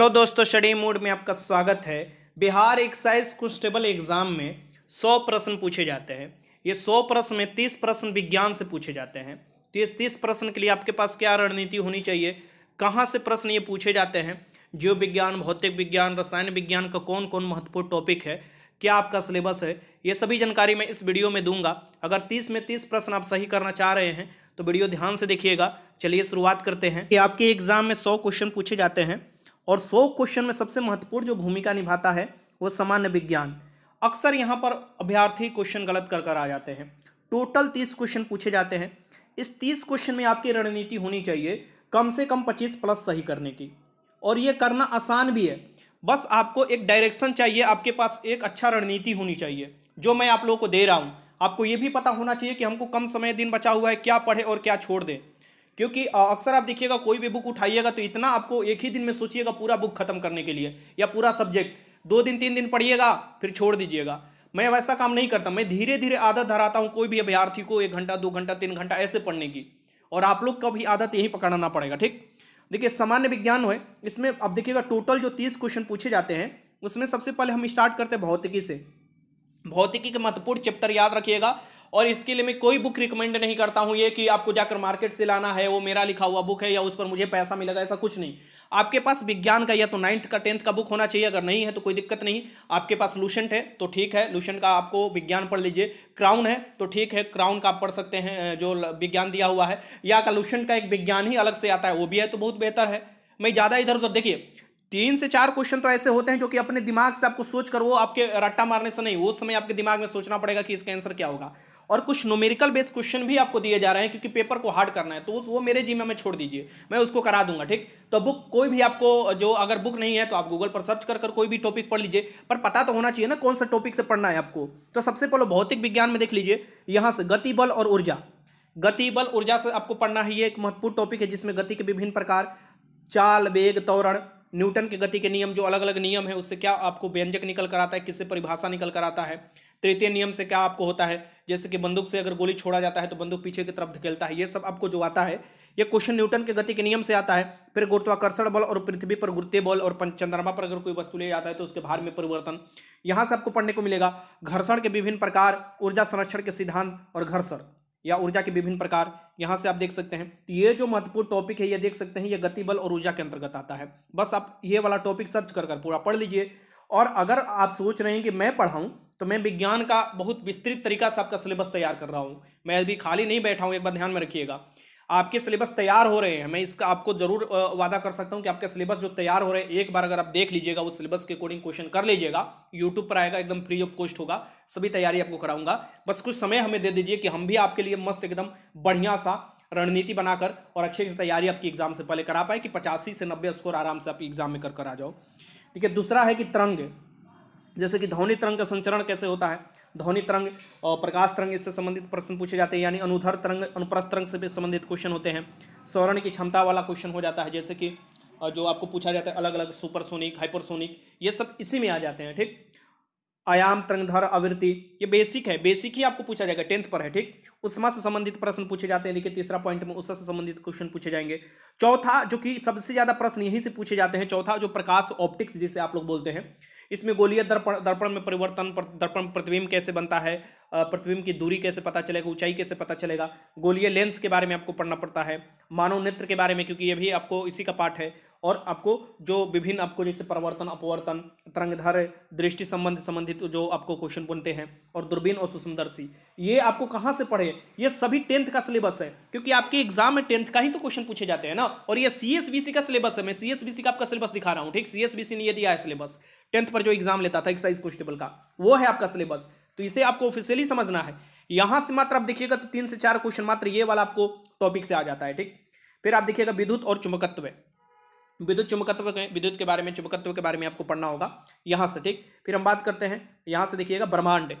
hello तो दोस्तों study mood में आपका स्वागत है बिहार एक्साइज कॉन्स्टेबल एग्जाम में सौ प्रश्न पूछे जाते हैं ये सौ प्रश्न में तीस प्रश्न विज्ञान से पूछे जाते हैं तो इस तीस प्रश्न के लिए आपके पास क्या रणनीति होनी चाहिए कहाँ से प्रश्न ये पूछे जाते हैं जीव विज्ञान भौतिक विज्ञान रसायन विज्ञान का कौन कौन महत्वपूर्ण टॉपिक है क्या आपका सिलेबस है ये सभी जानकारी मैं इस वीडियो में दूंगा अगर तीस में तीस प्रश्न आप सही करना चाह रहे हैं तो वीडियो ध्यान से देखिएगा चलिए शुरुआत करते हैं कि आपके एग्जाम में सौ क्वेश्चन पूछे जाते हैं और सौ क्वेश्चन में सबसे महत्वपूर्ण जो भूमिका निभाता है वो सामान्य विज्ञान अक्सर यहाँ पर अभ्यर्थी क्वेश्चन गलत कर कर आ जाते हैं टोटल तीस क्वेश्चन पूछे जाते हैं इस तीस क्वेश्चन में आपकी रणनीति होनी चाहिए कम से कम पच्चीस प्लस सही करने की और ये करना आसान भी है बस आपको एक डायरेक्शन चाहिए आपके पास एक अच्छा रणनीति होनी चाहिए जो मैं आप लोगों को दे रहा हूँ आपको ये भी पता होना चाहिए कि हमको कम समय दिन बचा हुआ है क्या पढ़े और क्या छोड़ दें क्योंकि अक्सर आप देखिएगा कोई भी बुक उठाइएगा तो इतना आपको एक ही दिन में सोचिएगा पूरा बुक खत्म करने के लिए या पूरा सब्जेक्ट दो दिन तीन दिन पढ़िएगा फिर छोड़ दीजिएगा मैं वैसा काम नहीं करता मैं धीरे धीरे आदत धराता हूँ कोई भी अभ्यार्थी को एक घंटा दो घंटा तीन घंटा ऐसे पढ़ने की और आप लोग का भी आदत यहीं पकड़ना पड़ेगा ठीक देखिए सामान्य विज्ञान है इसमें अब देखिएगा टोटल जो तीस क्वेश्चन पूछे जाते हैं उसमें सबसे पहले हम स्टार्ट करते हैं भौतिकी से भौतिकी के महत्वपूर्ण चैप्टर याद रखिएगा और इसके लिए मैं कोई बुक रिकमेंड नहीं करता हूं ये कि आपको जाकर मार्केट से लाना है वो मेरा लिखा हुआ बुक है या उस पर मुझे पैसा मिलेगा ऐसा कुछ नहीं आपके पास विज्ञान का या तो नाइन्थ का टेंथ का बुक होना चाहिए अगर नहीं है तो कोई दिक्कत नहीं आपके पास लूशेंट है तो ठीक है लूशेंट का आपको विज्ञान पढ़ लीजिए क्राउन है तो ठीक है क्राउन का आप पढ़ सकते हैं जो विज्ञान दिया हुआ है या का लूशेंट का एक विज्ञान ही अलग से आता है वो भी है तो बहुत बेहतर है मैं ज़्यादा इधर उधर देखिए तीन से चार क्वेश्चन तो ऐसे होते हैं जो कि अपने दिमाग से आपको सोच कर वो आपके रट्टा मारने से नहीं उस समय आपके दिमाग में सोचना पड़ेगा कि इसका आंसर क्या होगा और कुछ नोमेरिकल बेस्ड क्वेश्चन भी आपको दिए जा रहे हैं क्योंकि पेपर को हार्ड करना है तो वो मेरे जिम्मे में छोड़ दीजिए मैं उसको करा दूंगा ठीक तो बुक कोई भी आपको जो अगर बुक नहीं है तो आप गूगल पर सर्च कर कर कोई भी टॉपिक पढ़ लीजिए पर पता तो होना चाहिए ना कौन सा टॉपिक से पढ़ना है आपको तो सबसे पहले भौतिक विज्ञान में देख लीजिए यहाँ से गति बल और ऊर्जा गति बल ऊर्जा से आपको पढ़ना है ये एक महत्वपूर्ण टॉपिक है जिसमें गति के विभिन्न प्रकार चाल वेग तौरण न्यूटन के गति के नियम जो अलग अलग नियम है उससे क्या आपको व्यंजक निकल कर आता है किससे परिभाषा निकल कर आता है तृतीय नियम से क्या आपको होता है जैसे कि बंदूक से अगर गोली छोड़ा जाता है तो बंदूक पीछे की तरफ धकेलता है ये सब आपको जो आता है ये क्वेश्चन न्यूटन के गति के नियम से आता है फिर गुरुत्वाकर्षण बल और पृथ्वी पर गुरुत्व बल और चंद्रमा पर अगर कोई वस्तु ले जाता है तो उसके भार में परिवर्तन यहाँ से आपको पढ़ने को मिलेगा घर्षण के विभिन्न प्रकार ऊर्जा संरक्षण के सिद्धांत और घर्षण या ऊर्जा के विभिन्न प्रकार यहाँ से आप देख सकते हैं तो ये जो महत्वपूर्ण टॉपिक है ये देख सकते हैं ये गति बल और ऊर्जा के अंतर्गत आता है बस आप ये वाला टॉपिक सर्च कर कर पूरा पढ़ लीजिए और अगर आप सोच रहे हैं कि मैं पढ़ाऊँ तो मैं विज्ञान का बहुत विस्तृत तरीका से आपका सिलेबस तैयार कर रहा हूँ मैं अभी खाली नहीं बैठा हूँ एक बार ध्यान में रखिएगा आपके सिलेबस तैयार हो रहे हैं मैं इसका आपको जरूर वादा कर सकता हूँ कि आपका सिलेबस जो तैयार हो रहे हैं एक बार अगर आप देख लीजिएगा वो सिलेबस के अकॉर्डिंग क्वेश्चन कर लीजिएगा यूट्यूब पर आएगा एकदम फ्री ऑफ कॉस्ट होगा सभी तैयारी आपको कराऊंगा बस कुछ समय हमें दे दीजिए कि हम भी आपके लिए मस्त एकदम बढ़िया सा रणनीति बनाकर और अच्छे से तैयारी आपकी एग्जाम से पहले करा पाए कि पचासी से नब्बे स्कोर आराम से आप एग्जाम में कर कर आ जाओ ठीक है दूसरा है कि तरंग जैसे कि ध्वनि तरंग का संचरण कैसे होता है ध्वनि तरंग और प्रकाश तरंग इससे संबंधित प्रश्न पूछे जाते हैं यानी अनुधर तरंग अनुप्रस्थ तरंग से भी संबंधित क्वेश्चन होते हैं स्वर्ण की क्षमता वाला क्वेश्चन हो जाता है जैसे कि जो आपको पूछा जाता है अलग अलग सुपरसोनिक हाइपरसोनिक ये सब इसी में आ जाते हैं ठीक आयाम तरंगधर आवृत्ति ये बेसिक है बेसिक ही आपको पूछा जाएगा टेंथ पर है ठीक उसमा से संबंधित प्रश्न पूछे जाते हैं देखिए तीसरा पॉइंट में उषा से संबंधित क्वेश्चन पूछे जाएंगे चौथा जो कि सबसे ज़्यादा प्रश्न यहीं से पूछे जाते हैं चौथा जो प्रकाश ऑप्टिक्स जिसे आप लोग बोलते हैं इसमें गोलीय दर्पण दर्पण में परिवर्तन दर्पण प्रतिबिंब कैसे बनता है प्रतिबिंब की दूरी कैसे पता चलेगा ऊंचाई कैसे पता चलेगा गोलीय लेंस के बारे में आपको पढ़ना पड़ता है मानव नेत्र के बारे में क्योंकि ये भी आपको इसी का पार्ट है और आपको जो विभिन्न आपको जैसे परिवर्तन अपवर्तन तरंगधर दृष्टि संबंध संबंधित जो आपको क्वेश्चन बनते हैं और दूरबीन और सुसुंदरसी ये आपको कहाँ से पढ़े ये सभी टेंथ का सिलेबस है क्योंकि आपके एग्जाम में टेंथ का ही तो क्वेश्चन पूछे जाते हैं ना और ये सी का सिलेबस है मैं सी का आपका सिलेबस दिखा रहा हूँ ठीक सी ने यह दिया है सिलेबस टेंथ पर जो एग्जाम लेता था एक्साइज कॉन्स्टेबल का वो है आपका सिलेबस तो इसे आपको ऑफिशियली समझना है यहां से मात्र आप देखिएगा तो तीन से चार क्वेश्चन मात्र ये वाला आपको टॉपिक से आ जाता है ठीक फिर आप देखिएगा विद्युत और चुमकत्व विद्युत चुमकत्व के विद्युत के बारे में चुमकत्व के बारे में आपको पढ़ना होगा यहाँ से ठीक फिर हम बात करते हैं यहाँ से देखिएगा ब्रह्मांड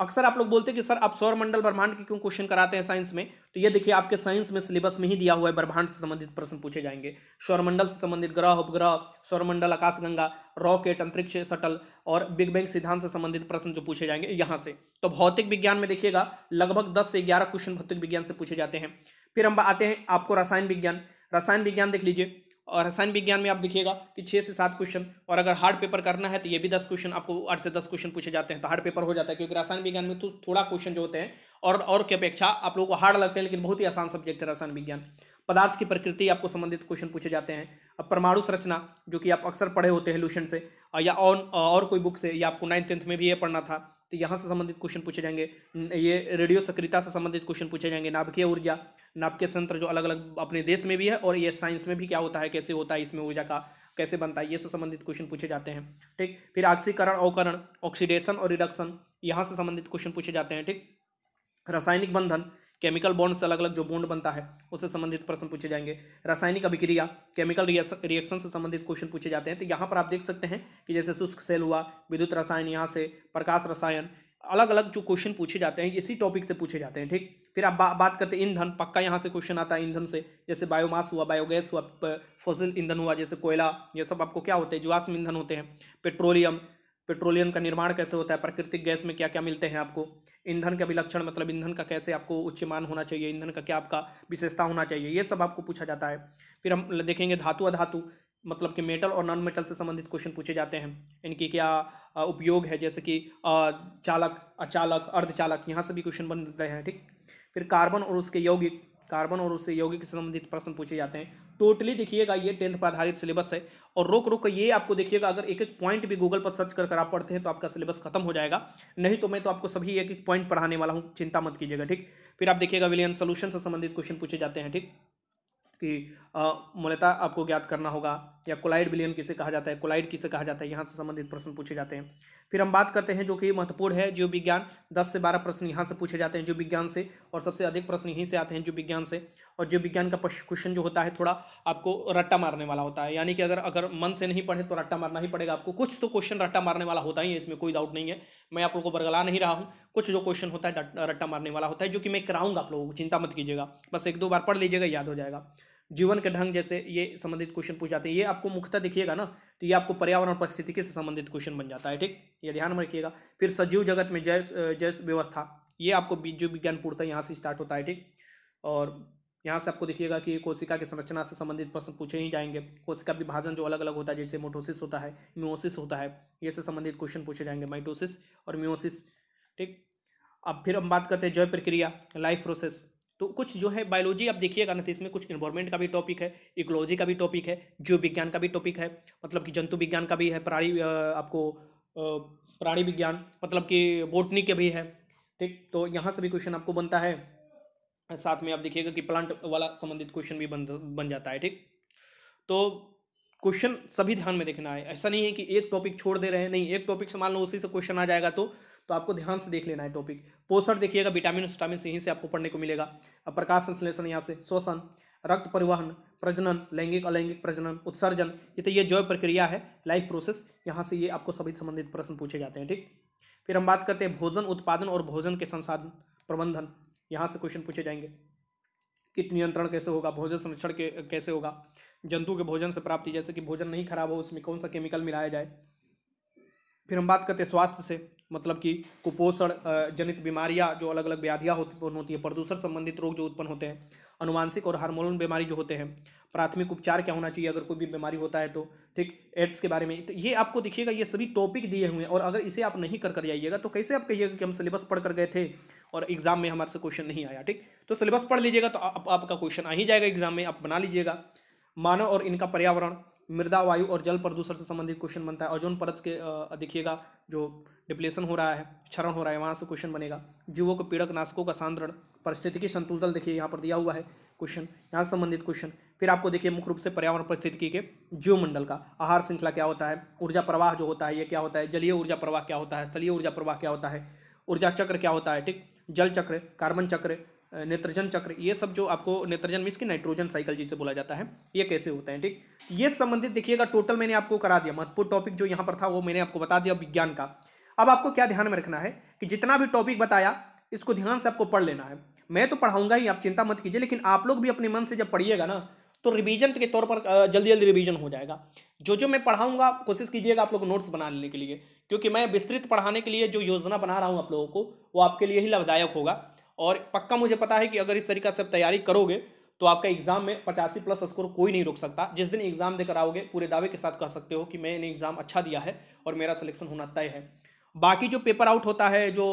अक्सर आप लोग बोलते हैं कि सर आप सौर मंडल ब्रह्मांड के क्यों क्वेश्चन कराते हैं साइंस में तो ये देखिए आपके साइंस में सिलेबस में ही दिया हुआ है ब्रह्मांड से संबंधित प्रश्न पूछे जाएंगे सौरमंडल से संबंधित ग्रह उपग्रह सौरमंडल आकाशगंगा रॉकेट अंतरिक्ष सटल और बिग बैंग सिद्धांत से संबंधित प्रश्न जो पूछे जाएंगे यहाँ से तो भौतिक विज्ञान में देखिएगा लगभग दस से ग्यारह क्वेश्चन भौतिक विज्ञान से पूछे जाते हैं फिर हम आते हैं आपको रसायन विज्ञान रसायन विज्ञान देख लीजिए और रसायन विज्ञान में आप देखिएगा कि छः से सात क्वेश्चन और अगर हार्ड पेपर करना है तो ये भी दस क्वेश्चन आपको आठ से दस क्वेश्चन पूछे जाते हैं तो हार्ड पेपर हो जाता है क्योंकि रसायन विज्ञान में तो थोड़ा क्वेश्चन जो होते हैं और और की अपेक्षा आप लोगों को हार्ड लगते हैं लेकिन बहुत ही आसान सब्जेक्ट है रसायन विज्ञान पदार्थ की प्रकृति आपको संबंधित क्वेश्चन पूछे जाते हैं अब परमाणु संरचना जो कि आप अक्सर पढ़े होते हैं लूशन से या और, और कोई बुक से या आपको नाइन्थ टेंथ में भी ये पढ़ना था तो यहाँ से संबंधित क्वेश्चन पूछे जाएंगे ये रेडियो सक्रियता से संबंधित क्वेश्चन पूछे जाएंगे नाभिकीय ऊर्जा नाभिकीय संयंत्र जो अलग अलग अपने देश में भी है और ये साइंस में भी क्या होता है कैसे होता है इसमें ऊर्जा का कैसे बनता है ये से संबंधित क्वेश्चन पूछे जाते हैं ठीक फिर आक्सीकरण अवकरण ऑक्सीडेशन और रिडक्शन यहाँ से संबंधित क्वेश्चन पूछे जाते हैं ठीक रासायनिक बंधन केमिकल बॉन्ड से अलग अलग जो बॉन्ड बनता है उससे संबंधित प्रश्न पूछे जाएंगे रासायनिक अभिक्रिया केमिकल रिएक्शन से संबंधित क्वेश्चन पूछे जाते हैं तो यहाँ पर आप देख सकते हैं कि जैसे शुष्क सेल हुआ विद्युत रसायन यहाँ से प्रकाश रसायन अलग अलग जो क्वेश्चन पूछे जाते हैं इसी टॉपिक से पूछे जाते हैं ठीक फिर आप बा, बात करते हैं ईंधन पक्का यहाँ से क्वेश्चन आता है ईंधन से जैसे बायोमास हुआ बायोगैस हुआ फसल ईंधन हुआ जैसे कोयला ये सब आपको क्या होते हैं जीवाश्म ईंधन होते हैं पेट्रोलियम पेट्रोलियम का निर्माण कैसे होता है प्राकृतिक गैस में क्या क्या मिलते हैं आपको ईंधन का विलक्षण मतलब ईंधन का कैसे आपको उच्च मान होना चाहिए ईंधन का क्या आपका विशेषता होना चाहिए ये सब आपको पूछा जाता है फिर हम देखेंगे धातु अधातु मतलब कि मेटल और नॉन मेटल से संबंधित क्वेश्चन पूछे जाते हैं इनकी क्या उपयोग है जैसे कि चालक अचालक अर्धचालक यहाँ से भी क्वेश्चन बन जाते हैं ठीक फिर कार्बन और उसके यौगिक कार्बन और उससे यौगिक से संबंधित प्रश्न पूछे जाते हैं टोटली देखिएगा ये टेंथ पर आधारित सिलेबस है और रोक रोक ये आपको देखिएगा अगर एक एक पॉइंट भी गूगल पर सर्च कर कर आप पढ़ते हैं तो आपका सिलेबस खत्म हो जाएगा नहीं तो मैं तो आपको सभी एक एक पॉइंट पढ़ाने वाला हूँ चिंता मत कीजिएगा ठीक फिर आप देखिएगा विलियन सोल्यूशन से संबंधित क्वेश्चन पूछे जाते हैं ठीक कि मूलतः आपको ज्ञात करना होगा या कोलाइड बिलियन किसे कहा जाता है कोलाइड किसे कहा जाता है यहाँ से संबंधित प्रश्न पूछे जाते हैं फिर हम बात करते हैं जो कि महत्वपूर्ण है जीव विज्ञान दस से बारह प्रश्न यहाँ से पूछे जाते हैं जो विज्ञान से और सबसे अधिक प्रश्न यहीं से आते हैं जो विज्ञान से और जीव विज्ञान का क्वेश्चन जो होता है थोड़ा आपको रट्टा मारने वाला होता है यानी कि अगर अगर मन से नहीं पढ़े तो रट्टा मारना ही पड़ेगा आपको कुछ तो क्वेश्चन रट्टा मारने वाला होता ही है इसमें कोई डाउट नहीं है मैं आप लोगों को बरगला नहीं रहा हूँ कुछ जो क्वेश्चन होता है रट्टा मारने वाला होता है जो कि मैं कराऊंगा आप लोगों को चिंता मत कीजिएगा बस एक दो बार पढ़ लीजिएगा याद हो जाएगा जीवन के ढंग जैसे ये संबंधित क्वेश्चन पूछ जाते हैं ये आपको मुख्यतः दिखिएगा ना तो ये आपको पर्यावरण और परिस्थितिकी से संबंधित क्वेश्चन बन जाता है ठीक ये ध्यान में रखिएगा फिर सजीव जगत में जैस जैस व्यवस्था ये आपको जीव विज्ञान पूर्णतः यहाँ से स्टार्ट होता है ठीक और यहाँ से आपको देखिएगा कि कोशिका की संरचना से संबंधित प्रश्न पूछे ही जाएंगे कोशिका विभाजन जो अलग अलग होता है जैसे मोटोसिस होता है म्योसिस होता है ये से संबंधित क्वेश्चन पूछे जाएंगे माइटोसिस और म्योसिस ठीक अब फिर हम बात करते हैं जैव प्रक्रिया लाइफ प्रोसेस तो कुछ जो है बायोलॉजी आप देखिएगा ना तो इसमें कुछ इन्वायरमेंट का भी टॉपिक है इकोलॉजी का भी टॉपिक है जीव विज्ञान का भी टॉपिक है मतलब कि जंतु विज्ञान का भी है प्राणी आपको प्राणी विज्ञान मतलब कि बोटनी के भी है ठीक तो यहाँ से भी क्वेश्चन आपको बनता है साथ में आप देखिएगा कि प्लांट वाला संबंधित क्वेश्चन भी बन बन जाता है ठीक तो क्वेश्चन सभी ध्यान में देखना है ऐसा नहीं है कि एक टॉपिक छोड़ दे रहे हैं नहीं एक टॉपिक से मान लो उसी से क्वेश्चन आ जाएगा तो तो आपको ध्यान से देख लेना है टॉपिक पोषण देखिएगा विटामिन विटामिन यहीं से आपको पढ़ने को मिलेगा अब प्रकाश संश्लेषण यहाँ से श्वसन रक्त परिवहन प्रजनन लैंगिक अलैंगिक प्रजनन उत्सर्जन ये तो ये जैव प्रक्रिया है लाइफ प्रोसेस यहाँ से ये आपको सभी संबंधित प्रश्न पूछे जाते हैं ठीक फिर हम बात करते हैं भोजन उत्पादन और भोजन के संसाधन प्रबंधन यहाँ से क्वेश्चन पूछे जाएंगे कित नियंत्रण कैसे होगा भोजन संरक्षण के कैसे होगा जंतु के भोजन से प्राप्ति जैसे कि भोजन नहीं खराब हो उसमें कौन सा केमिकल मिलाया जाए फिर हम बात करते हैं स्वास्थ्य से मतलब कि कुपोषण जनित बीमारियां जो अलग अलग व्याधियां उत्पन्न होती है प्रदूषण संबंधित रोग जो उत्पन्न होते हैं अनुवांशिक और हार्मोन बीमारी जो होते हैं प्राथमिक उपचार क्या होना चाहिए अगर कोई भी बीमारी होता है तो ठीक एड्स के बारे में तो ये आपको दिखिएगा ये सभी टॉपिक दिए हुए हैं और अगर इसे आप नहीं कर कर जाइएगा तो कैसे आप कहिएगा कि हम सिलेबस पढ़ कर गए थे और एग्जाम में हमारे से क्वेश्चन नहीं आया ठीक तो सिलेबस पढ़ लीजिएगा तो आप, आपका क्वेश्चन आ ही जाएगा एग्जाम में आप बना लीजिएगा मानव और इनका पर्यावरण मृदा वायु और जल प्रदूषण से संबंधित क्वेश्चन बनता है ओजोन परत के देखिएगा जो डिप्लेशन हो रहा है क्षरण हो रहा है वहाँ से क्वेश्चन बनेगा जीवों को पीड़क नाशकों का सांद्रण परिस्थितिकी संतुलन देखिए यहाँ पर दिया हुआ है क्वेश्चन यहाँ से संबंधित क्वेश्चन फिर आपको देखिए मुख्य रूप से पर्यावरण परिस्थितिकी के जीवमंडल का आहार श्रृंखला क्या होता है ऊर्जा प्रवाह जो होता है ये क्या होता है जलीय ऊर्जा प्रवाह क्या होता है स्थलीय ऊर्जा प्रवाह क्या होता है ऊर्जा चक्र क्या होता है ठीक जल चक्र कार्बन चक्र नेत्रजन चक्र ये सब जो आपको नेत्रजन मीन्स की नाइट्रोजन साइकिल जिसे बोला जाता है ये कैसे होते हैं ठीक ये संबंधित देखिएगा टोटल मैंने आपको करा दिया महत्वपूर्ण टॉपिक जो यहाँ पर था वो मैंने आपको बता दिया विज्ञान का अब आपको क्या ध्यान में रखना है कि जितना भी टॉपिक बताया इसको ध्यान से आपको पढ़ लेना है मैं तो पढ़ाऊंगा ही आप चिंता मत कीजिए लेकिन आप लोग भी अपने मन से जब पढ़िएगा ना तो रिवीजन के तौर पर जल्दी जल्दी रिवीजन हो जाएगा जो जो मैं पढ़ाऊंगा कोशिश कीजिएगा आप लोग नोट्स बना लेने के लिए क्योंकि मैं विस्तृत पढ़ाने के लिए जो योजना बना रहा हूँ आप लोगों को वो आपके लिए ही लाभदायक होगा और पक्का मुझे पता है कि अगर इस तरीका से आप तैयारी करोगे तो आपका एग्जाम में पचासी प्लस स्कोर कोई नहीं रोक सकता जिस दिन एग्जाम देकर आओगे पूरे दावे के साथ कह सकते हो कि मैंने एग्जाम अच्छा दिया है और मेरा सिलेक्शन होना तय है बाकी जो पेपर आउट होता है जो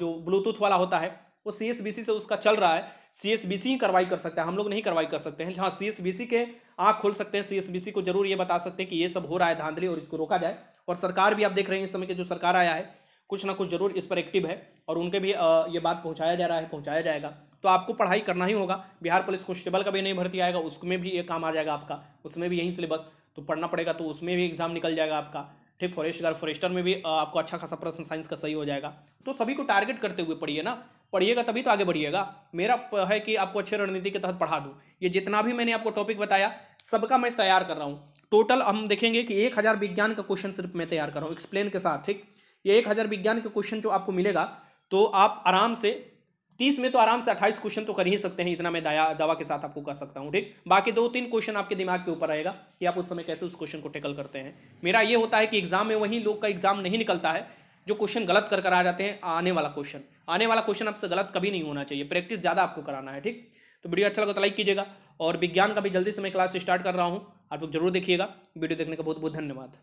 जो ब्लूटूथ वाला होता है वो सी से उसका चल रहा है सी एस बी सी ही कार्रवाई कर सकता है हम लोग नहीं कार्रवाई कर सकते हैं जहाँ सी एस बी सी के आँख खोल सकते हैं सी एस बी सी को जरूर ये बता सकते हैं कि ये सब हो रहा है धांधली और इसको रोका जाए और सरकार भी आप देख रहे हैं इस समय के जो सरकार आया है कुछ ना कुछ जरूर इस पर एक्टिव है और उनके भी ये बात पहुँचाया जा रहा है पहुँचाया जाएगा तो आपको पढ़ाई करना ही होगा बिहार पुलिस कांस्टेबल का भी नहीं भर्ती आएगा उसमें भी ये काम आ जाएगा आपका उसमें भी यही सिलेबस तो पढ़ना पड़ेगा तो उसमें भी एग्जाम निकल जाएगा आपका ठीक फॉरेस्ट गार्ड फॉरेस्टर में भी आपको अच्छा खासा प्रश्न साइंस का सही हो जाएगा तो सभी को टारगेट करते हुए पढ़िए ना पढ़िएगा तभी तो आगे बढ़िएगा मेरा है कि आपको अच्छे रणनीति के तहत पढ़ा दूँ ये जितना भी मैंने आपको टॉपिक बताया सबका मैं तैयार कर रहा हूँ टोटल हम देखेंगे कि एक हज़ार विज्ञान का क्वेश्चन सिर्फ मैं तैयार कर रहा हूँ एक्सप्लेन के साथ ठीक ये एक हज़ार विज्ञान के क्वेश्चन जो आपको मिलेगा तो आप आराम से तीस में तो आराम से अट्ठाईस क्वेश्चन तो कर ही सकते हैं इतना मैं दया दवा के साथ आपको कर सकता हूँ ठीक बाकी दो तीन क्वेश्चन आपके दिमाग के ऊपर आएगा कि आप उस समय कैसे उस क्वेश्चन को टेकल करते हैं मेरा ये होता है कि एग्जाम में वहीं लोग का एग्जाम नहीं निकलता है जो क्वेश्चन गलत कर कर आ जाते हैं आने वाला क्वेश्चन आने वाला क्वेश्चन आपसे गलत कभी नहीं होना चाहिए प्रैक्टिस ज़्यादा आपको कराना है ठीक तो वीडियो अच्छा लगा तो लाइक कीजिएगा और विज्ञान का भी जल्दी से मैं क्लास स्टार्ट कर रहा हूँ आप लोग जरूर देखिएगा वीडियो देखने का बहुत बहुत धन्यवाद